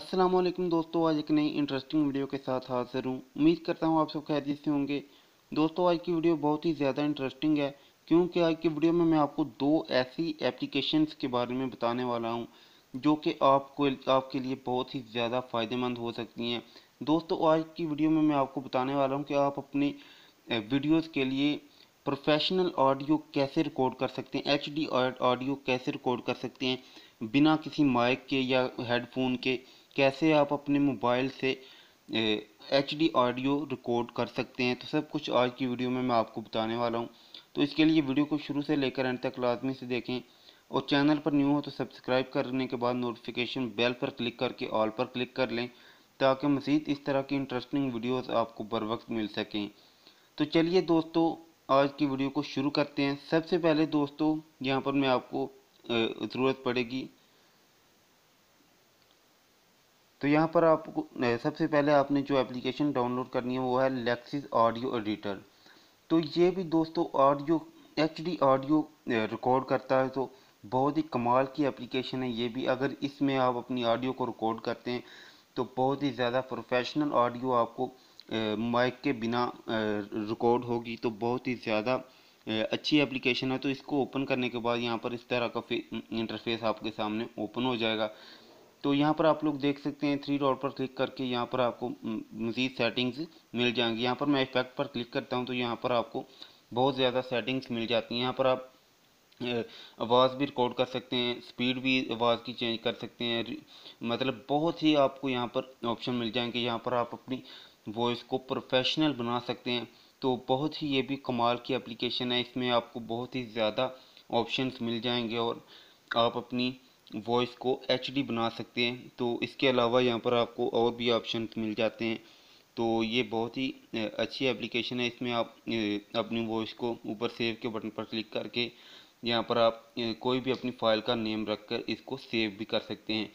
अस्सलाम वालेकुम दोस्तों आज एक नई इंटरेस्टिंग वीडियो के साथ हाजिर हूँ उम्मीद करता हूँ आप सब खैरियत से होंगे दोस्तों आज की वीडियो बहुत ही ज़्यादा इंटरेस्टिंग है क्योंकि आज की वीडियो में मैं आपको दो ऐसी एप्लीकेशंस के बारे में बताने वाला हूँ जो कि आपको आपके लिए बहुत ही ज़्यादा फ़ायदेमंद हो सकती हैं दोस्तों आज की वीडियो में मैं आपको बताने वाला हूँ कि आप अपने वीडियोज़ के लिए प्रोफेशनल ऑडियो कैसे रिकॉर्ड कर सकते हैं एच ऑडियो कैसे रिकॉर्ड कर सकते हैं बिना किसी माइक के या हेडफोन के कैसे आप अपने मोबाइल से एच डी ऑडियो रिकॉर्ड कर सकते हैं तो सब कुछ आज की वीडियो में मैं आपको बताने वाला हूँ तो इसके लिए वीडियो को शुरू से लेकर एंड तक लाजमी से देखें और चैनल पर न्यू हो तो सब्सक्राइब करने के बाद नोटिफिकेशन बेल पर क्लिक करके ऑल पर क्लिक कर लें ताकि मज़ीद इस तरह की इंटरेस्टिंग वीडियोस आपको बर वक्त मिल सकें तो चलिए दोस्तों आज की वीडियो को शुरू करते हैं सबसे पहले दोस्तों यहाँ पर मैं आपको ज़रूरत पड़ेगी तो यहाँ पर आपको सबसे पहले आपने जो एप्लीकेशन डाउनलोड करनी है वो है लेक्सिस ऑडियो एडिटर तो ये भी दोस्तों ऑडियो एच ऑडियो रिकॉर्ड करता है तो बहुत ही कमाल की एप्लीकेशन है ये भी अगर इसमें आप अपनी ऑडियो को रिकॉर्ड करते हैं तो बहुत ही ज़्यादा प्रोफेशनल ऑडियो आपको माइक के बिना रिकॉर्ड होगी तो बहुत ही ज़्यादा अच्छी एप्लीकेशन है तो इसको ओपन करने के बाद यहाँ पर इस तरह का इंटरफेस आपके सामने ओपन हो जाएगा तो यहाँ पर आप लोग देख सकते हैं थ्री डॉट पर क्लिक करके यहाँ पर आपको हम्म, मज़ीद सेटिंग्स मिल जाएंगी यहाँ पर मैं इफेक्ट पर क्लिक करता हूँ तो यहाँ पर आपको बहुत ज़्यादा सेटिंग्स मिल जाती हैं यहाँ पर आप आवाज़ भी रिकॉर्ड कर सकते हैं स्पीड भी आवाज़ की चेंज कर सकते हैं मतलब बहुत ही आपको यहाँ पर ऑप्शन मिल जाएंगे यहाँ पर आप अपनी वॉइस को प्रोफेशनल बना सकते हैं तो बहुत ही ये भी कमाल की एप्लीकेशन है इसमें आपको बहुत ही ज़्यादा ऑप्शंस मिल जाएंगे और आप अपनी वॉइस को एच बना सकते हैं तो इसके अलावा यहाँ पर आपको और भी ऑप्शन मिल जाते हैं तो ये बहुत ही अच्छी एप्लीकेशन है इसमें आप अपनी वॉइस को ऊपर सेव के बटन पर क्लिक करके यहाँ पर आप कोई भी अपनी फ़ाइल का नेम रख कर इसको सेव भी कर सकते हैं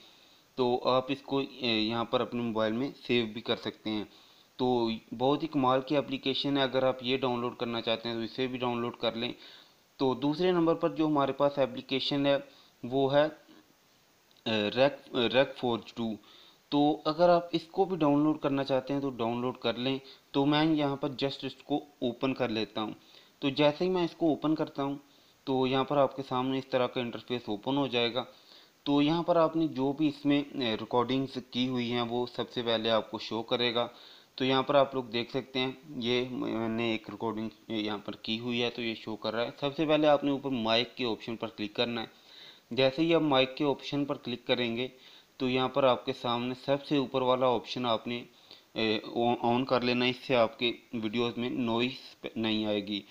तो आप इसको यहाँ पर अपने मोबाइल में सेव भी कर सकते हैं तो बहुत ही कमाल की एप्लीकेशन है अगर आप ये डाउनलोड करना चाहते हैं तो इसे भी डाउनलोड कर लें तो दूसरे नंबर पर जो हमारे पास एप्लीकेशन है वो है रैक रैक फोर्ज टू तो अगर आप इसको भी डाउनलोड करना चाहते हैं तो डाउनलोड कर लें तो मैं यहाँ पर जस्ट इसको ओपन कर लेता हूँ तो जैसे ही मैं इसको ओपन करता हूँ तो यहाँ पर आपके सामने इस तरह का इंटरफेस ओपन हो जाएगा तो यहाँ पर आपने जो भी इसमें रिकॉर्डिंग्स की हुई हैं वो सबसे पहले आपको शो करेगा तो यहाँ पर आप लोग देख सकते हैं ये मैंने एक रिकॉर्डिंग यहाँ पर की हुई है तो ये शो कर रहा है सबसे पहले आपने ऊपर माइक के ऑप्शन पर क्लिक करना है जैसे ही आप माइक के ऑप्शन पर क्लिक करेंगे तो यहाँ पर आपके सामने सबसे ऊपर वाला ऑप्शन आपने ऑन कर लेना इससे आपके वीडियोस में नॉइस नहीं आएगी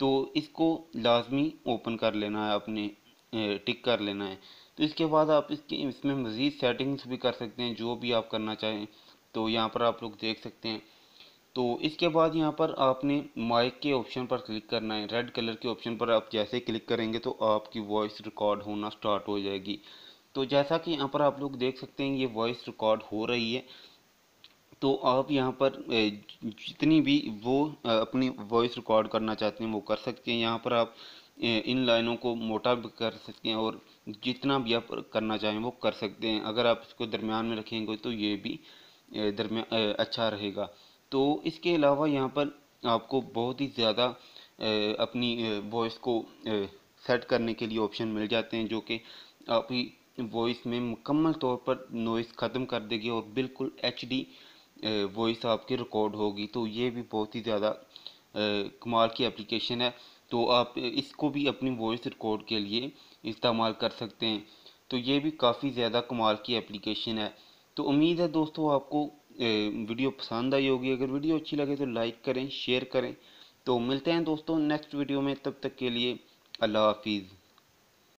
तो इसको लाजमी ओपन कर लेना है आपने टिक कर लेना है तो इसके बाद आप इसके इसमें मज़ीद सेटिंग्स भी कर सकते हैं जो भी आप करना चाहें तो यहाँ पर आप लोग देख सकते हैं तो इसके बाद यहाँ पर आपने माइक के ऑप्शन पर क्लिक करना है रेड कलर के ऑप्शन पर आप जैसे क्लिक करेंगे तो आपकी वॉइस रिकॉर्ड होना स्टार्ट हो जाएगी तो जैसा कि यहाँ पर आप लोग देख सकते हैं ये वॉइस रिकॉर्ड हो रही है तो आप यहाँ पर जितनी भी वो अपनी वॉइस रिकॉर्ड करना चाहते हैं वो कर सकते हैं यहाँ पर आप इन लाइनों को मोटा भी कर सकते हैं और जितना भी आप करना चाहें वो कर सकते हैं अगर आप इसको दरमियान में रखेंगे तो ये भी दरमिया अच्छा रहेगा तो इसके अलावा यहाँ पर आपको बहुत ही ज़्यादा अपनी वॉइस को सेट करने के लिए ऑप्शन मिल जाते हैं जो कि आपकी वॉइस में मुकम्मल तौर पर नॉइस ख़त्म कर देगी और बिल्कुल एच डी वॉइस आपकी रिकॉर्ड होगी तो ये भी बहुत ही ज़्यादा कमाल की एप्लीकेशन है तो आप इसको भी अपनी वॉइस रिकॉर्ड के लिए इस्तेमाल कर सकते हैं तो ये भी काफ़ी ज़्यादा कमाल की एप्लीकेशन है तो उम्मीद है दोस्तों आपको वीडियो पसंद आई होगी अगर वीडियो अच्छी लगे तो लाइक करें शेयर करें तो मिलते हैं दोस्तों नेक्स्ट वीडियो में तब तक के लिए अल्लाह हाफिज़